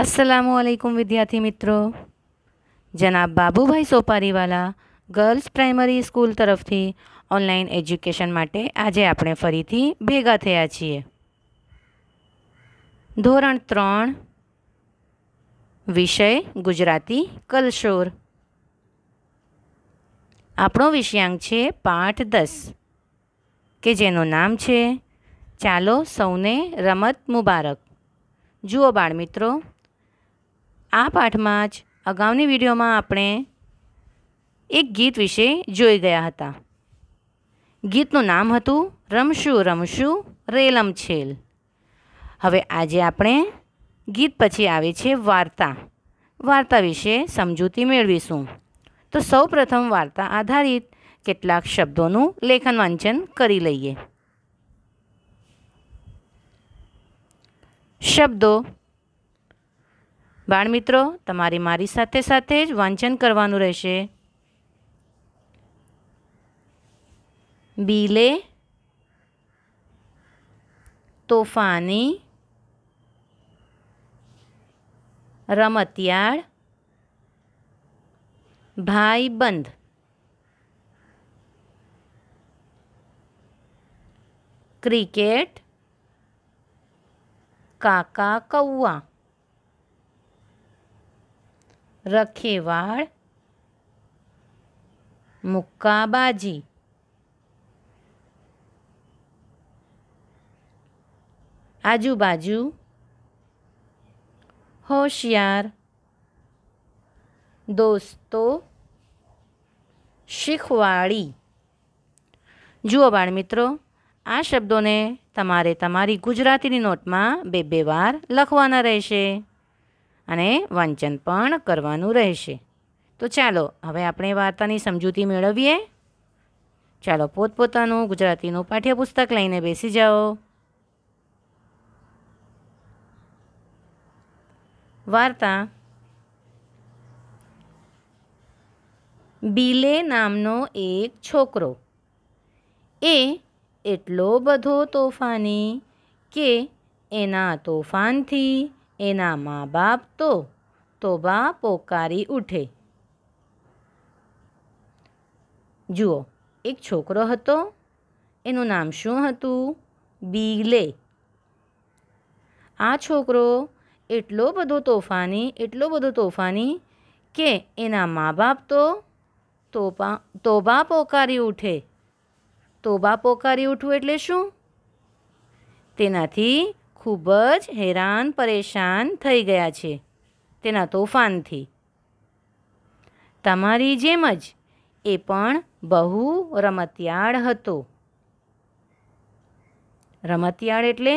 અસલામ આલૈકુમ વિદ્યાર્થી મિત્રો જનાબ Babubhai Sopariwala girls primary school તરફથી ઓનલાઈન એજ્યુકેશન માટે આજે આપણે ફરીથી ભેગા થયા છીએ ધોરણ ત્રણ વિષય ગુજરાતી કલશોર આપણો વિષયાંક છે પાઠ દસ કે જેનું નામ છે ચાલો સૌને રમત મુબારક જુઓ બાળમિત્રો મિત્રો આ પાઠમાં જ અગાઉની વિડીયોમાં આપણે એક ગીત વિશે જોઈ ગયા હતા ગીતનું નામ હતું રમશું રમશું રેલમ છેલ હવે આજે આપણે ગીત પછી આવે છે વાર્તા વાર્તા વિશે સમજૂતી મેળવીશું તો સૌપ્રથમ વાર્તા આધારિત કેટલાક શબ્દોનું લેખન વાંચન કરી લઈએ શબ્દો બાળમિત્રો તમારે મારી સાથે સાથે જ વાંચન કરવાનું રહેશે બીલે તોફાની રમતિયાળ ભાઈબંધ ક્રિકેટ કાકા કૌવા રખેવાળ મુક્કાબાજી આજુબાજુ હોશિયાર દોસ્તો શીખવાડી જુઓ બાળ મિત્રો આ શબ્દોને તમારે તમારી ગુજરાતીની નોટમાં બે બે વાર લખવાના રહેશે અને વાંચન પણ કરવાનું રહેશે તો ચાલો હવે આપણે વાર્તાની સમજૂતી મેળવીએ ચાલો પોતપોતાનું ગુજરાતીનું પાઠ્યપુસ્તક લઈને બેસી જાઓ વાર્તા બિલે નામનો એક છોકરો એ એટલો બધો તોફાની કે એના તોફાનથી એના મા બાપ તો તોબા પોકારી ઉઠે જુઓ એક છોકરો હતો એનું નામ શું હતું બીગલે આ છોકરો એટલો બધો તોફાની એટલો બધો તોફાની કે એના મા બાપ તો તોપા તોબા પોકારી ઉઠે તોબા પોકારી ઉઠવું એટલે શું તેનાથી ખૂબ જ હેરાન પરેશાન થઈ ગયા છે તેના તોફાનથી તમારી જેમ જ એ પણ બહુ રમતિયાળ હતો રમતિયાળ એટલે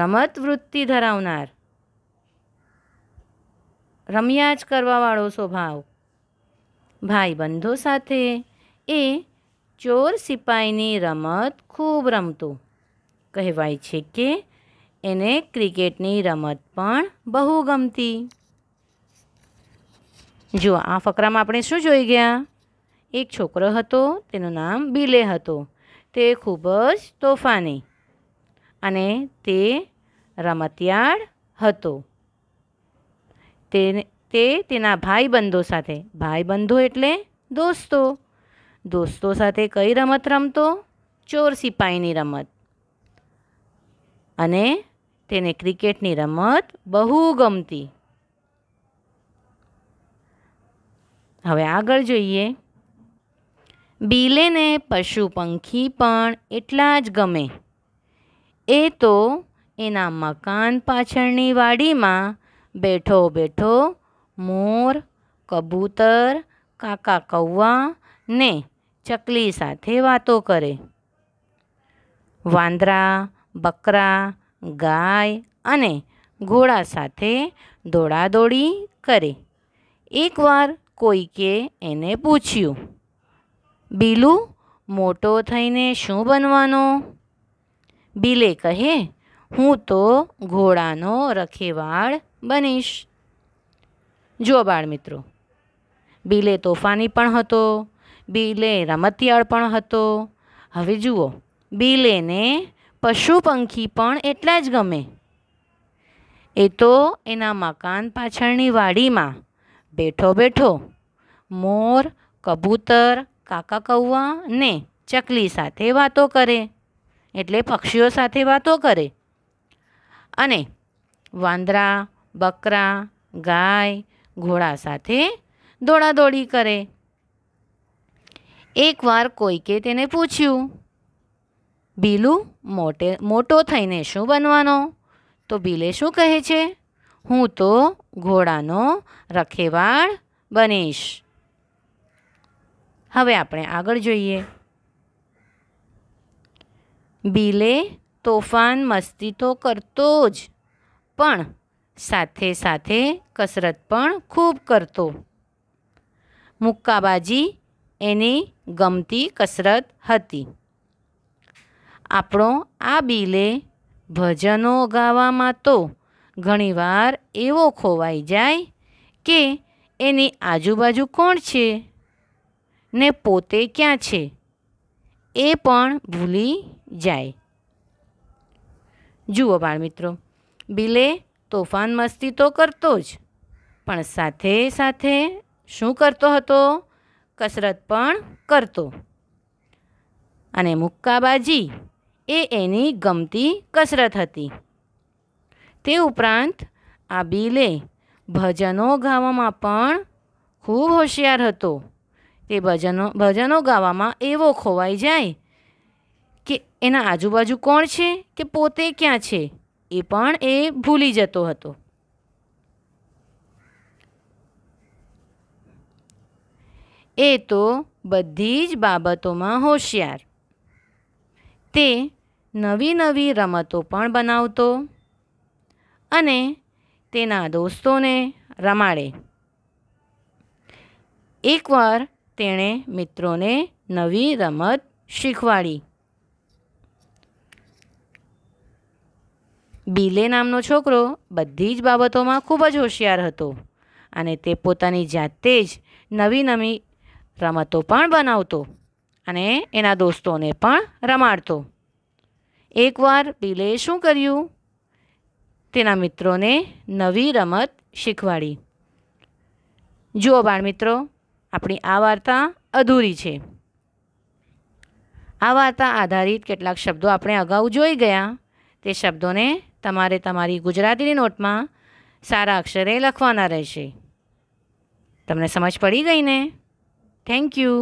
રમત વૃત્તિ ધરાવનાર રમ્યા જ કરવાવાળો સ્વભાવ ભાઈ બંધો સાથે એ ચોર સિપાઈની રમત ખૂબ રમતો કહેવાય છે કે એને ક્રિકેટની રમત પણ બહુ ગમતી જો આ ફકરામાં આપણે શું જોઈ ગયા એક છોકરો હતો તેનું નામ બિલે હતો તે ખૂબ જ તોફાની અને તે રમતિયાળ હતો તે તે તેના ભાઈબંધો સાથે ભાઈબંધો એટલે દોસ્તો દોસ્તો સાથે કઈ રમત રમતો ચોર સિપાહીની રમત અને તેને ક્રિકેટની રમત બહુ ગમતી હવે આગળ જોઈએ બિલેને પશુ પંખી પણ એટલા જ ગમે એ તો એના મકાન પાછળની વાડીમાં બેઠો બેઠો મોર કબૂતર કાકા કૌવા ને ચકલી સાથે વાતો કરે વાંદરા બકરા ગાય અને ઘોડા સાથે દોડાદોડી કરે એકવાર કોઈકે એને પૂછ્યું બિલું મોટો થઈને શું બનવાનો બિલે કહે હું તો ઘોડાનો રખેવાળ બનીશ જુઓ બાળ મિત્રો બિલે તોફાની પણ હતો બિલે રમતિયાળ પણ હતો હવે જુઓ બિલેને પશુ પંખી પણ એટલા જ ગમે એ તો એના મકાન પાછળની વાડીમાં બેઠો બેઠો મોર કબૂતર કાકા કૌવા ને ચકલી સાથે વાતો કરે એટલે પક્ષીઓ સાથે વાતો કરે અને વાંદરા બકરા ગાય ઘોડા સાથે દોડાદોડી કરે એકવાર કોઈકે તેને પૂછ્યું બિલુ મોટે મોટો થઈને શું બનવાનો તો બિલે શું કહે છે હું તો ઘોડાનો રખેવાળ બનીશ હવે આપણે આગળ જોઈએ બિલે તોફાન મસ્તી તો કરતો જ પણ સાથે સાથે કસરત પણ ખૂબ કરતો મુક્કાબાજી એની ગમતી કસરત હતી આપણો આ બિલે ભજનો ગાવામાં તો ઘણીવાર એવો ખોવાઈ જાય કે એની આજુબાજુ કોણ છે ને પોતે ક્યાં છે એ પણ ભૂલી જાય જુઓ બાળમિત્રો બિલે તોફાન મસ્તી તો કરતો જ પણ સાથે સાથે શું કરતો હતો કસરત પણ કરતો અને મુક્કાબાજી એ એની ગમતી કસરત હતી તે ઉપરાંત આબિલે ભજનો ગાવામાં પણ ખૂબ હોશિયાર હતો તે ભજનો ભજનો ગાવામાં એવો ખોવાઈ જાય કે એના આજુબાજુ કોણ છે કે પોતે ક્યાં છે એ પણ એ ભૂલી જતો હતો એ તો બધી જ બાબતોમાં હોશિયાર તે નવી નવી રમતો પણ બનાવતો અને તેના દોસ્તોને રમાડે એકવાર તેણે મિત્રોને નવી રમત શીખવાડી બિલે નામનો છોકરો બધી જ બાબતોમાં ખૂબ જ હોશિયાર હતો અને તે પોતાની જાતે જ નવી નવી રમતો પણ બનાવતો અને એના દોસ્તોને પણ રમાડતો એકવાર બિલે શું કર્યું તેના મિત્રોને નવી રમત શીખવાડી જુઓ બાળમિત્રો આપણી આ વાર્તા અધૂરી છે આ વાર્તા આધારિત કેટલાક શબ્દો આપણે અગાઉ જોઈ ગયા તે શબ્દોને તમારે તમારી ગુજરાતીની નોટમાં સારા અક્ષરે લખવાના રહેશે તમને સમજ પડી ગઈ ને થેન્ક યુ